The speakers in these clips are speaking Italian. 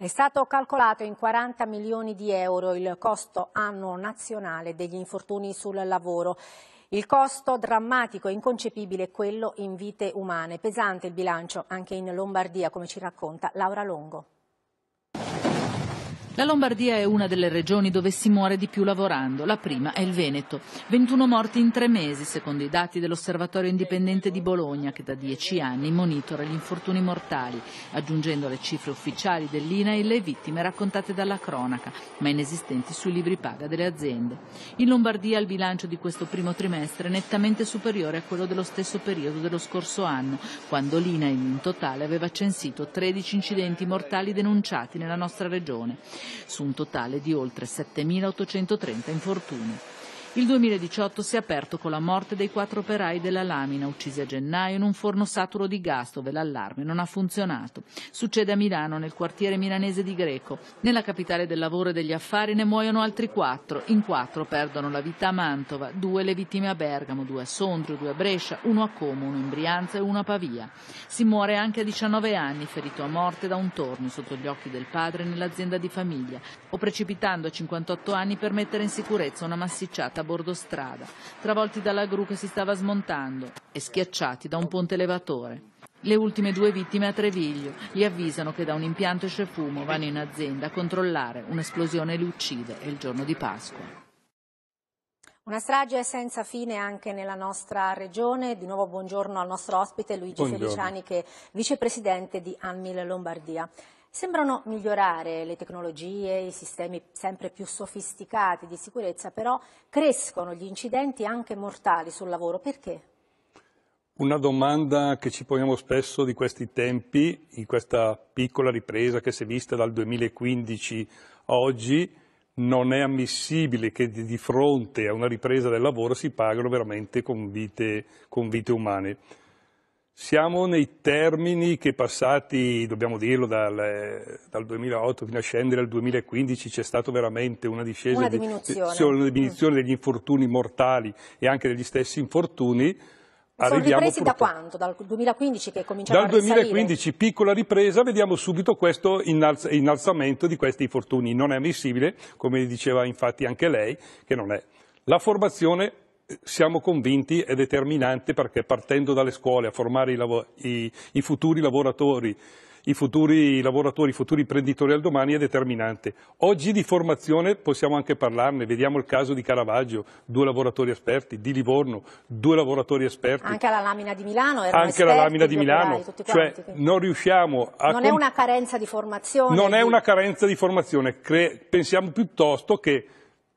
È stato calcolato in 40 milioni di euro il costo annuo nazionale degli infortuni sul lavoro. Il costo drammatico e inconcepibile è quello in vite umane, pesante il bilancio anche in Lombardia, come ci racconta Laura Longo. La Lombardia è una delle regioni dove si muore di più lavorando, la prima è il Veneto. 21 morti in tre mesi, secondo i dati dell'Osservatorio Indipendente di Bologna, che da dieci anni monitora gli infortuni mortali, aggiungendo alle cifre ufficiali dell'INAI le vittime raccontate dalla cronaca, ma inesistenti sui libri paga delle aziende. In Lombardia il bilancio di questo primo trimestre è nettamente superiore a quello dello stesso periodo dello scorso anno, quando l'INAI in totale aveva censito 13 incidenti mortali denunciati nella nostra regione su un totale di oltre 7.830 infortuni. Il 2018 si è aperto con la morte dei quattro operai della Lamina, uccisi a gennaio in un forno saturo di gas dove l'allarme non ha funzionato. Succede a Milano, nel quartiere milanese di Greco. Nella capitale del lavoro e degli affari ne muoiono altri quattro. In quattro perdono la vita a Mantova, due le vittime a Bergamo, due a Sondrio, due a Brescia, uno a Como, uno in Brianza e uno a Pavia. Si muore anche a 19 anni, ferito a morte da un torno sotto gli occhi del padre nell'azienda di famiglia, o precipitando a 58 anni per mettere in sicurezza una massicciata a bordo strada, travolti dalla gru che si stava smontando e schiacciati da un ponte elevatore. Le ultime due vittime a Treviglio gli avvisano che da un impianto esce fumo, vanno in azienda a controllare, un'esplosione li uccide, è il giorno di Pasqua. Una strage senza fine anche nella nostra regione. Di nuovo buongiorno al nostro ospite Luigi buongiorno. Feliciani che è vicepresidente di Anmil Lombardia. Sembrano migliorare le tecnologie, i sistemi sempre più sofisticati di sicurezza, però crescono gli incidenti anche mortali sul lavoro. Perché? Una domanda che ci poniamo spesso di questi tempi, in questa piccola ripresa che si è vista dal 2015 a oggi, non è ammissibile che di fronte a una ripresa del lavoro si pagano veramente con vite, con vite umane. Siamo nei termini che passati, dobbiamo dirlo, dal, dal, 2008 fino a scendere al 2015 c'è stata veramente una discesa, una diminuzione, di, una diminuzione mm. degli infortuni mortali e anche degli stessi infortuni. Sono Arriviamo ripresi da quanto? Dal 2015 che cominciano Dal a risalire? Dal 2015, piccola ripresa, vediamo subito questo innalz innalzamento di questi infortuni. Non è ammissibile, come diceva infatti anche lei, che non è. La formazione siamo convinti è determinante perché partendo dalle scuole a formare i, i, i futuri lavoratori, i futuri lavoratori, i futuri imprenditori al domani è determinante. Oggi di formazione possiamo anche parlarne, vediamo il caso di Caravaggio, due lavoratori esperti, di Livorno, due lavoratori esperti. Anche la lamina di Milano erano Anche esperti, la lamina di Milano, cioè quanti, cioè non riusciamo a... Non è una carenza di formazione? Non di... è una carenza di formazione, pensiamo piuttosto che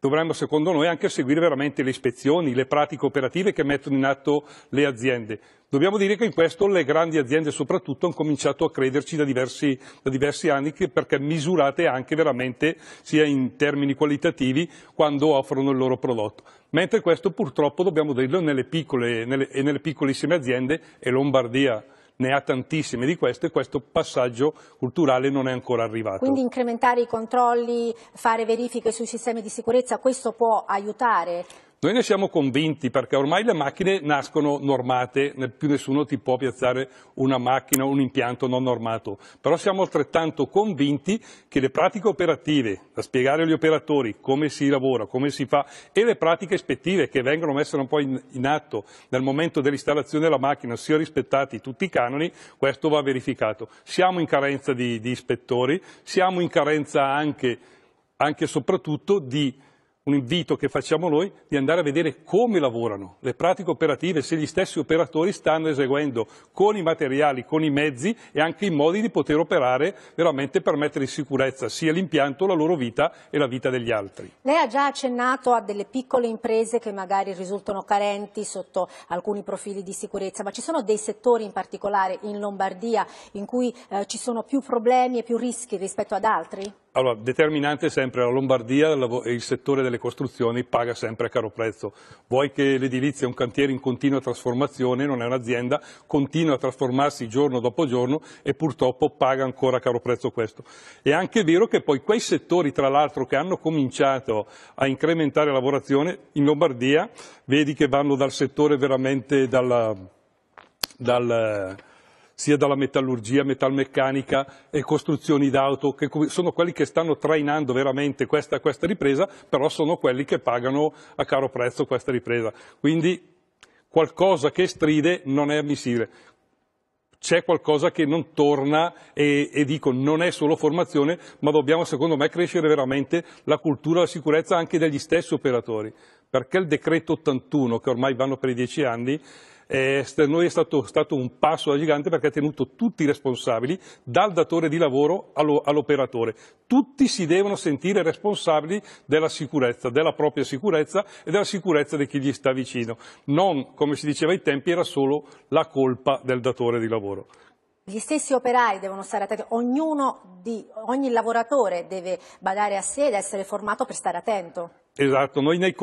dovremmo secondo noi anche seguire veramente le ispezioni, le pratiche operative che mettono in atto le aziende. Dobbiamo dire che in questo le grandi aziende soprattutto hanno cominciato a crederci da diversi, da diversi anni perché misurate anche veramente sia in termini qualitativi quando offrono il loro prodotto. Mentre questo purtroppo dobbiamo dirlo nelle piccole nelle, e nelle piccolissime aziende e Lombardia ne ha tantissime di queste e questo passaggio culturale non è ancora arrivato. Quindi incrementare i controlli, fare verifiche sui sistemi di sicurezza, questo può aiutare noi ne siamo convinti perché ormai le macchine nascono normate, più nessuno ti può piazzare una macchina un impianto non normato, però siamo altrettanto convinti che le pratiche operative, da spiegare agli operatori come si lavora, come si fa, e le pratiche ispettive che vengono messe un po' in, in atto nel momento dell'installazione della macchina, siano rispettati tutti i canoni, questo va verificato. Siamo in carenza di, di ispettori, siamo in carenza anche e soprattutto di un invito che facciamo noi di andare a vedere come lavorano le pratiche operative, se gli stessi operatori stanno eseguendo con i materiali, con i mezzi e anche i modi di poter operare veramente per mettere in sicurezza sia l'impianto, la loro vita e la vita degli altri. Lei ha già accennato a delle piccole imprese che magari risultano carenti sotto alcuni profili di sicurezza, ma ci sono dei settori in particolare in Lombardia in cui eh, ci sono più problemi e più rischi rispetto ad altri? Allora, determinante sempre la Lombardia, e il settore delle costruzioni paga sempre a caro prezzo. Vuoi che l'edilizia è un cantiere in continua trasformazione, non è un'azienda, continua a trasformarsi giorno dopo giorno e purtroppo paga ancora a caro prezzo questo. È anche vero che poi quei settori, tra l'altro, che hanno cominciato a incrementare la lavorazione in Lombardia, vedi che vanno dal settore veramente dal, dal sia dalla metallurgia, metalmeccanica e costruzioni d'auto, che sono quelli che stanno trainando veramente questa, questa ripresa, però sono quelli che pagano a caro prezzo questa ripresa. Quindi qualcosa che stride non è ammissibile c'è qualcosa che non torna e, e, dico non è solo formazione, ma dobbiamo secondo me crescere veramente la cultura e la sicurezza anche degli stessi operatori, perché il decreto 81, che ormai vanno per i dieci anni, eh, noi è stato, stato, un passo da gigante perché ha tenuto tutti i responsabili, dal datore di lavoro allo, all'operatore. Tutti si devono sentire responsabili della sicurezza, della propria sicurezza e della sicurezza di chi gli sta vicino. Non, come si diceva ai tempi, era solo la colpa del datore di lavoro. Gli stessi operai devono stare attenti, di, ogni lavoratore deve badare a sé ed essere formato per stare attento. Esatto, noi ne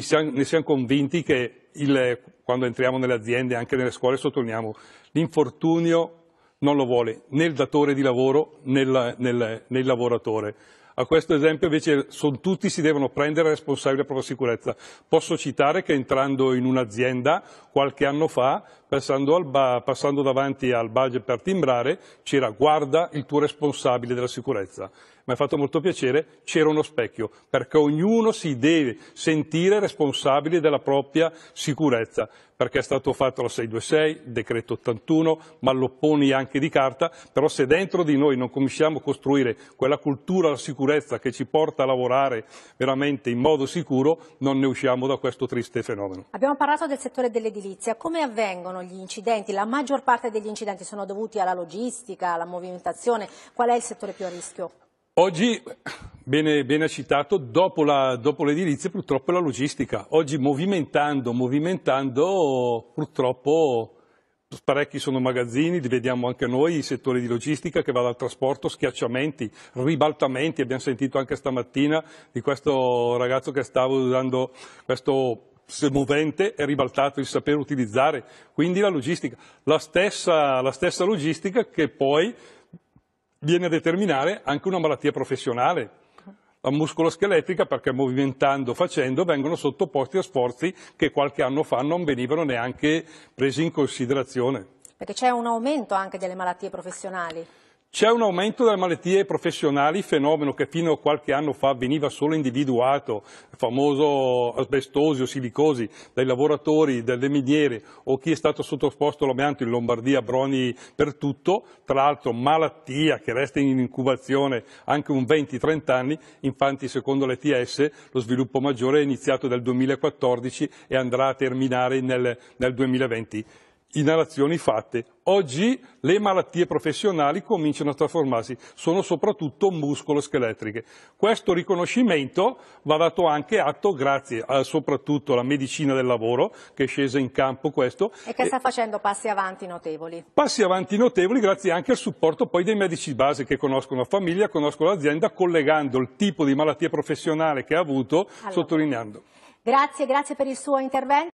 siamo, ne siamo convinti che il, quando entriamo nelle aziende, anche nelle scuole, sottolineiamo l'infortunio non lo vuole né il datore di lavoro né, la, nel, né il lavoratore. A questo esempio invece son, tutti si devono prendere responsabili della propria sicurezza. Posso citare che entrando in un'azienda qualche anno fa, passando, ba, passando davanti al budget per timbrare, c'era guarda il tuo responsabile della sicurezza mi ha fatto molto piacere, c'era uno specchio, perché ognuno si deve sentire responsabile della propria sicurezza, perché è stato fatto la 626, il decreto 81, ma lo poni anche di carta, però se dentro di noi non cominciamo a costruire quella cultura della sicurezza che ci porta a lavorare veramente in modo sicuro, non ne usciamo da questo triste fenomeno. Abbiamo parlato del settore dell'edilizia, come avvengono gli incidenti? La maggior parte degli incidenti sono dovuti alla logistica, alla movimentazione, qual è il settore più a rischio? Oggi, bene, bene citato, dopo, la, dopo l'edilizia purtroppo è la logistica. Oggi movimentando, movimentando, purtroppo parecchi sono magazzini, li vediamo anche noi, i settori di logistica che va dal trasporto, schiacciamenti, ribaltamenti, abbiamo sentito anche stamattina di questo ragazzo che stava usando questo semovente è ribaltato il saper utilizzare, quindi la logistica, la stessa, la stessa logistica che poi viene a determinare anche una malattia professionale, la muscoloscheletrica perché movimentando, facendo, vengono sottoposti a sforzi che qualche anno fa non venivano neanche presi in considerazione. Perché c'è un aumento anche delle malattie professionali? C'è un aumento delle malattie professionali, fenomeno che fino a qualche anno fa veniva solo individuato, il famoso asbestosi o silicosi, dai lavoratori, dalle miniere o chi è stato sottoposto all'amianto in Lombardia, broni per tutto, tra l'altro malattia che resta in incubazione anche un 20-30 anni, infatti secondo l'ETS lo sviluppo maggiore è iniziato nel 2014 e andrà a terminare nel, nel 2020 inalazioni fatte. Oggi le malattie professionali cominciano a trasformarsi, sono soprattutto muscoloscheletriche. Questo riconoscimento va dato anche atto grazie a, soprattutto alla medicina del lavoro che è scesa in campo questo. E che sta facendo passi avanti notevoli. Passi avanti notevoli grazie anche al supporto poi dei medici base che conoscono la famiglia, conoscono l'azienda, collegando il tipo di malattia professionale che ha avuto, allora. sottolineando. Grazie, grazie per il suo intervento.